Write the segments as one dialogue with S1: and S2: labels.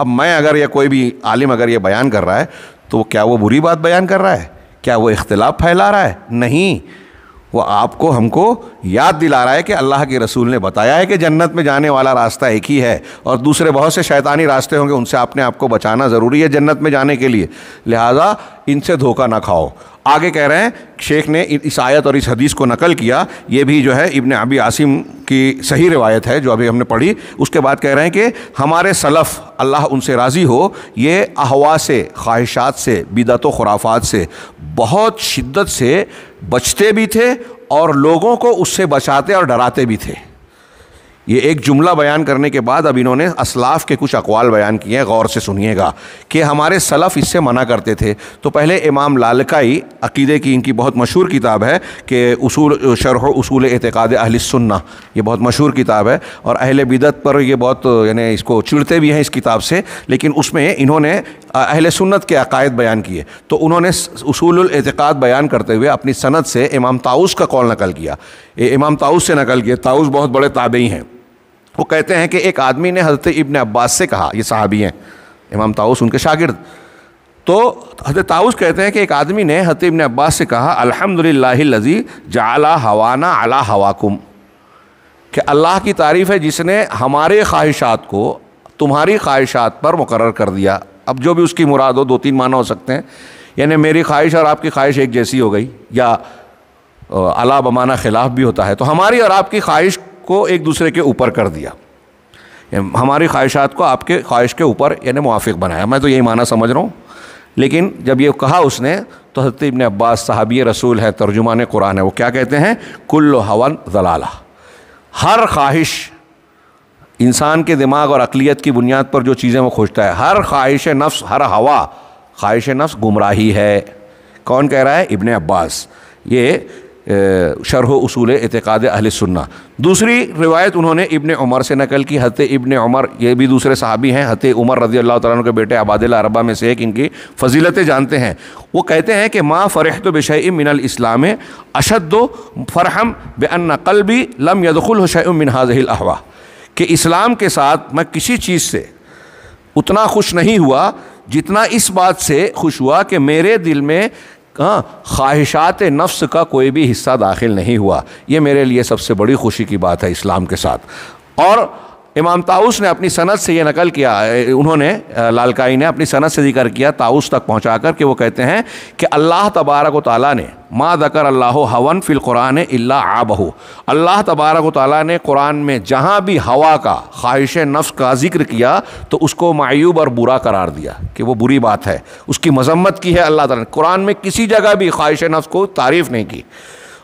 S1: अब मैं अगर या कोई भी आलिम अगर ये बयान कर रहा है तो क्या वो बुरी बात बयान कर रहा है क्या वो इख्तलाफ फैला रहा है नहीं वो आपको हमको याद दिला रहा है कि अल्लाह के रसूल ने बताया है कि जन्नत में जाने वाला रास्ता एक ही है और दूसरे बहुत से शैतानी रास्ते होंगे उनसे आपने आपको बचाना ज़रूरी है जन्नत में जाने के लिए लिहाजा इनसे धोखा ना खाओ आगे कह रहे हैं शेख ने इस आयत और इस हदीस को नकल किया ये भी जो है इबन अबी आसिम की सही रिवायत है जो अभी हमने पढ़ी उसके बाद कह रहे हैं कि हमारे सलफ़ अल्लाह उनसे राज़ी हो ये अहवा से ख्वाहिशात से बिदत खुराफात से बहुत शिद्दत से बचते भी थे और लोगों को उससे बचाते और डराते भी थे ये एक जुमला बयान करने के बाद अब इन्होंने असलाफ के कुछ अकवाल बयान किए हैं गौर से सुनिएगा कि हमारे सलफ़ इससे मना करते थे तो पहले इमाम लालकाई अकीदे की इनकी बहुत मशहूर किताब है कि उसूल शरह उसूल एतक़ाद अहलसन्ना ये बहुत मशहूर किताब है और अहले बिदत पर ये बहुत यानी इसको चिड़ते भी हैं इस किताब से लेकिन उसमें इन्होंने अहल सुन्नत के अकायद बयान किए तो उन्होंने उसूल बयान करते हुए अपनी सनत से इमाम ताउस का कौल नकल किया इमाम ताउस से नकल किया ताउस बहुत बड़े ताबे हैं वो कहते हैं कि एक आदमी ने हज़रत इबन अब्बास से कहा ये साहबी हैं इमाम ताउस उनके शागिर्द तो हजरत ताउस कहते हैं कि एक आदमी ने हजरत इबन अब्बास से कहा अल्हम्दुलिल्लाही जाला हवाना अला हवाकुम कि अल्लाह की तारीफ़ है जिसने हमारे ख्वाहिशात को तुम्हारी ख्वाहिशात पर मुकर कर दिया अब जो भी उसकी मुराद हो दो तीन माना हो सकते हैं यानी मेरी ख्वाहिश और आपकी ख्वाहिश एक जैसी हो गई या अला बमाना ख़िलाफ़ भी होता है तो हमारी और आपकी ख्वाहिश को एक दूसरे के ऊपर कर दिया हमारी ख्वाहिशात को आपके ख्वाहिश के ऊपर यानी मुआफ़ बनाया मैं तो यही माना समझ रहा हूँ लेकिन जब ये कहा उसने तो हजरत इबन अब्बास साहबी रसूल है तर्जुमान कुरान है वो क्या कहते हैं कुल्ल हवन जलाला हर ख्वाहिश इंसान के दिमाग और अकलीत की बुनियाद पर जो चीज़ें वो खोजता है हर ख्वाहिश नफ्स हर हवा ख्वाहिश नफ्स गुमराही है कौन कह रहा है इबन अब्बास ये शरह उसूल एतक़ाद अहल सुन्ना दूसरी रिवायत उन्होंने इबन उमर से नकल की हत इबन उमर ये भी दूसरे सहाबी हैं हत उमर रजी अल्लाह तुम के बेटे आबादिल अरबा में से एक इनकी फजीलतें जानते हैं वो कहते हैं कि माँ तो बेश मिनल इस्लाम अशद फ़रहम बन भी लम यदुल हशय मिन हाजिल अहवा कि इस्लाम के साथ मैं किसी चीज़ से उतना खुश नहीं हुआ जितना इस बात से खुश हुआ कि मेरे दिल में हाँ ख्वाहिशात नफ्स का कोई भी हिस्सा दाखिल नहीं हुआ ये मेरे लिए सबसे बड़ी खुशी की बात है इस्लाम के साथ और इमाम ताउस ने अपनी सनत से ये नकल किया उन्होंने लालकाई ने अपनी सनत से जिक्र किया ताउस तक पहुँचा कर के वो कहते हैं कि अल्लाह तबारक ताली ने माँ दकर अल्लाह हवन फ़िल कुरान इल्ला आबहू अल्लाह तबारक ताली ने कुरान में जहाँ भी हवा का ख्वाहिश नफ्स का जिक्र किया तो उसको मायूब और बुरा करार दिया कि वो बुरी बात है उसकी मजम्मत की है अल्लाह ताला ने कुरान में किसी जगह भी ख्वाहिश नफ्स को तारीफ़ नहीं की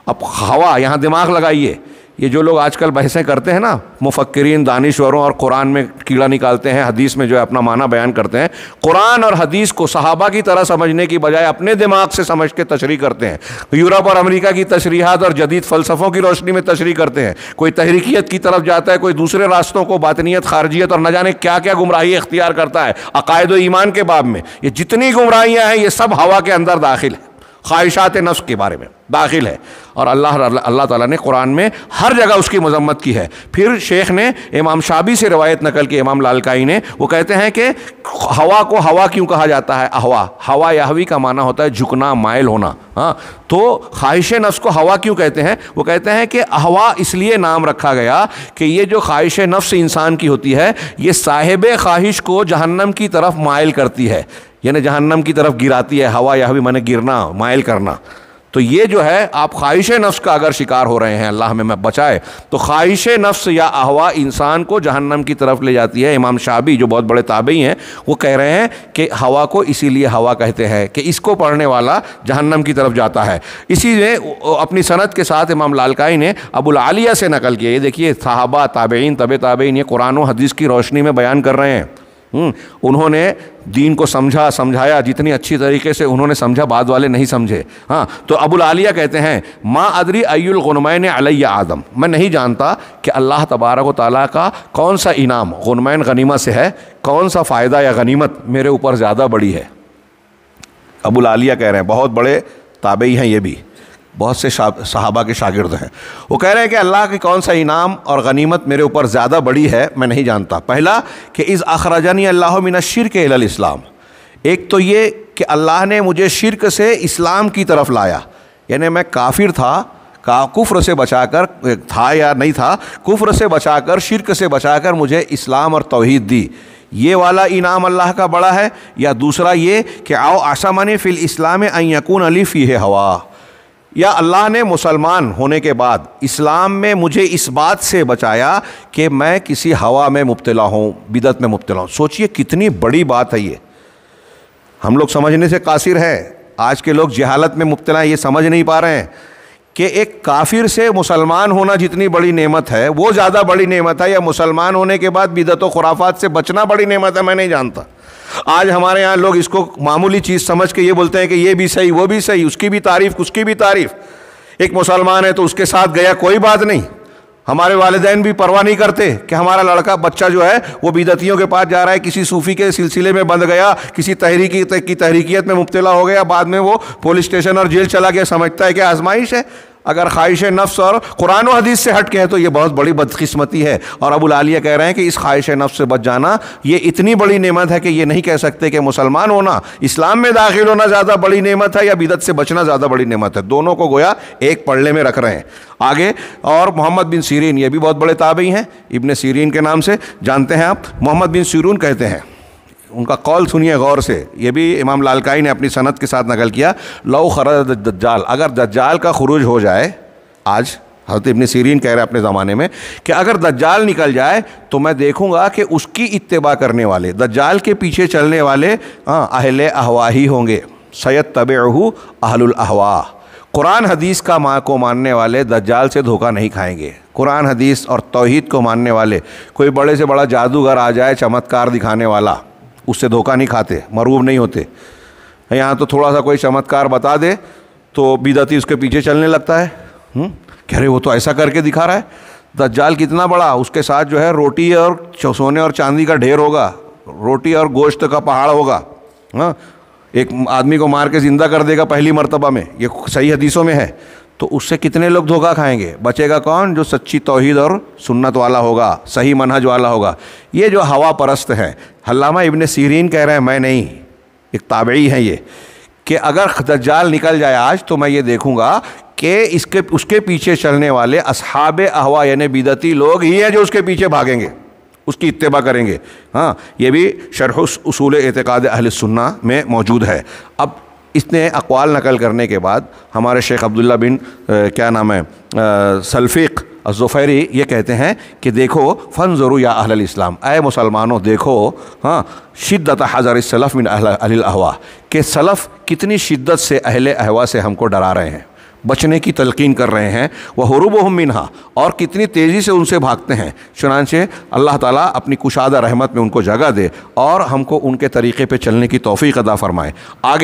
S1: अब हवा यहाँ दिमाग लगाइए ये जो लोग आजकल बहसें करते हैं ना मुफक्रीन दानश्वरों और कुरान में कीड़ा निकालते हैं हदीस में जो है अपना माना बयान करते हैं कुरान और हदीस को सहाबा की तरह समझने की बजाय अपने दिमाग से समझ के तशरी करते हैं यूरोप और अमेरिका की तशरीहत और जदीद फ़लसफ़ों की रोशनी में तशरी करते हैं कोई तहरीकीत की तरफ जाता है कोई दूसरे रास्तों को बातनीत खारजियत और न जाने क्या क्या गुमराही इख्तियार करता है अकायद ईमान के बाब में ये जितनी गुमराहियाँ हैं ये सब हवा के अंदर दाखिल है ख्वाहिशात नफ्स के बारे में दाखिल है और अल्लाह अल्लाह ताला ने कुरान में हर जगह उसकी मजम्मत की है फिर शेख ने इमाम शाबी से रवायत नकल की इमाम लालकाई ने वो कहते हैं कि हवा को हवा क्यों कहा जाता है अहवा हवा याहवी का माना होता है झुकना मायल होना हाँ तो ख्वाहिश नफ्स को हवा क्यों कहते हैं वो कहते हैं कि अहवा इसलिए नाम रखा गया कि ये जो ख्वाहिश नफ्स इंसान की होती है ये साहिब ख्वाहिश को जहन्नम की तरफ मायल करती है यानी जहन्नम की तरफ गिराती है हवा यह भी मैंने गिरना मायल करना तो ये जो है आप ख्वाहिश नफ्स का अगर शिकार हो रहे हैं अल्लाह हमें मैं बचाए तो ख्वाहिश नफ्स या अहवा इंसान को जहन्नम की तरफ ले जाती है इमाम शाबी जो बहुत बड़े ताबी हैं वो कह रहे हैं कि हवा को इसीलिए हवा कहते हैं कि इसको पढ़ने वाला जहन्नम की तरफ जाता है इसी ने अपनी सनत के साथ इमाम लालकाई ने अबुलालिया से नकल किया ये देखिए साहबा ताबेन तब ताबेन ये कुरान हदीस की रोशनी में बयान कर रहे हैं हम्म, उन्होंने दीन को समझा समझाया जितनी अच्छी तरीके से उन्होंने समझा बाद वाले नहीं समझे हाँ तो अबुल आलिया कहते हैं माँ अदरी गुनमैन अलैया आदम मैं नहीं जानता कि अल्लाह तबारक ताली का कौन सा इनाम गुनमैन गनीमत से है कौन सा फ़ायदा या गनीमत मेरे ऊपर ज़्यादा बड़ी है अबुल आलिया कह रहे हैं बहुत बड़े ताबई हैं ये भी बहुत से सहाबा के शागिर्द हैं वो कह रहे हैं कि अल्लाह की कौन सा इनाम और गनीमत मेरे ऊपर ज़्यादा बड़ी है मैं नहीं जानता पहला कि इस अखराजानी अल्लाह मिन शिर के इस्लाम एक तो ये कि अल्लाह ने मुझे शिरक से इस्लाम की तरफ लाया यानी मैं काफिर था का कुफ्र से बचाकर था या नहीं था कुफ्र से बचाकर शिरक से बचाकर मुझे इस्लाम और तोहद दी ये वाला इनाम अल्लाह का बड़ा है या दूसरा ये कि आओ आसामान फ़िल इस्लाम अकून अली फ़ी हवा या अल्लाह ने मुसलमान होने के बाद इस्लाम में मुझे इस बात से बचाया कि मैं किसी हवा में मुबतला हूँ बिदत में मुबतला हूँ सोचिए कितनी बड़ी बात है ये हम लोग समझने से कासिर हैं आज के लोग जहालत में मुबतला ये समझ नहीं पा रहे हैं कि एक काफिर से मुसलमान होना जितनी बड़ी नेमत है वो ज़्यादा बड़ी नेमत है या मुसलमान होने के बाद बिदत व खुराफात से बचना बड़ी नेमत है मैं नहीं जानता आज हमारे यहाँ लोग इसको मामूली चीज़ समझ के ये बोलते हैं कि ये भी सही वो भी सही उसकी भी तारीफ़ उसकी भी तारीफ़ एक मुसलमान है तो उसके साथ गया कोई बात नहीं हमारे वालदेन भी परवाह नहीं करते कि हमारा लड़का बच्चा जो है वो बिदतियों के पास जा रहा है किसी सूफ़ी के सिलसिले में बंध गया किसी तहरीकी की तहरीकियत में मुबतला हो गया बाद में वो पुलिस स्टेशन और जेल चला गया समझता है कि आजमाइश है अगर ख्वाहिश नफ्स और कुरान और हदीस से हट के हैं तो ये बहुत बड़ी बदकिस्मती है और अबुल आलिया कह रहे हैं कि इस ख्वाहिश नफ्स से बच जाना ये इतनी बड़ी नेमत है कि ये नहीं कह सकते कि मुसलमान होना इस्लाम में दाखिल होना ज़्यादा बड़ी नेमत है या बिदत से बचना ज़्यादा बड़ी नेमत है दोनों को गोया एक पढ़ने में रख रहे हैं आगे और मोहम्मद बिन सीरीन ये भी बहुत बड़े ताबी हैं इबन सीरीन के नाम से जानते हैं आप मोहम्मद बिन सीरून कहते हैं उनका कॉल सुनिए गौर से ये भी इमाम लालकाई ने अपनी सनत के साथ नकल किया लौ खरज दज्जाल अगर दज्जाल का खुरूज हो जाए आज हजरत इबन सीरीन कह रहे हैं अपने ज़माने में कि अगर दज्जाल निकल जाए तो मैं देखूंगा कि उसकी इतबा करने वाले दज्जाल के पीछे चलने वाले हाँ अहल अहवा ही होंगे सैद तब अहलवा कुरान हदीस का माँ को मानने वाले दज्जाल से धोखा नहीं खाएंगे कुरान हदीस और तोहहीद को मानने वाले कोई बड़े से बड़ा जादूगर आ जाए चमत्कार दिखाने वाला उससे धोखा नहीं खाते मरूब नहीं होते यहाँ तो थोड़ा सा कोई चमत्कार बता दे तो बिदती उसके पीछे चलने लगता है हम्म? कह रहे वो तो ऐसा करके दिखा रहा है दज्जाल कितना बड़ा उसके साथ जो है रोटी और सोने और चांदी का ढेर होगा रोटी और गोश्त का पहाड़ होगा हाँ एक आदमी को मार के ज़िंदा कर देगा पहली मरतबा में ये सही हदीसों में है तो उससे कितने लोग धोखा खाएंगे बचेगा कौन जो सच्ची तोहद और सुन्नत वाला होगा सही मनहज वाला होगा ये जो हवा परस्त है हल्लामा इबन सीरीन कह रहे हैं मैं नहीं एक ताबई है ये कि अगर दज्जाल निकल जाए आज तो मैं ये देखूँगा कि इसके उसके पीछे चलने वाले असहाब अहवा यानी बिदती लोग ही हैं जो उसके पीछे भागेंगे उसकी इतबा करेंगे हाँ ये भी शरह उसूल एतक़ाद अहल सुन्ना में मौजूद है अब इसने अकवाल नकल करने के बाद हमारे शेख अब्दुल्ला बिन आ, क्या नाम है सल्फ़ीक़ ज़ुफ़ैरी ये कहते हैं कि देखो फ़न ज़रू या अहल इस्लाम अय मुसलमानों देखो हाँ शिद्दत हज़ार सलफ़ मिन अहल अहवा के सलफ़ कितनी शिद्दत से अहल अहवा से हमको डरा रहे हैं बचने की तलकिन कर रहे हैं वह हरूब मिनहा और कितनी तेज़ी से उनसे भागते हैं चुनानचे अल्लाह ताला अपनी कुशादा रहमत में उनको जगह दे और हमको उनके तरीके पे चलने की तोफ़ी अदा फ़रमाए आगे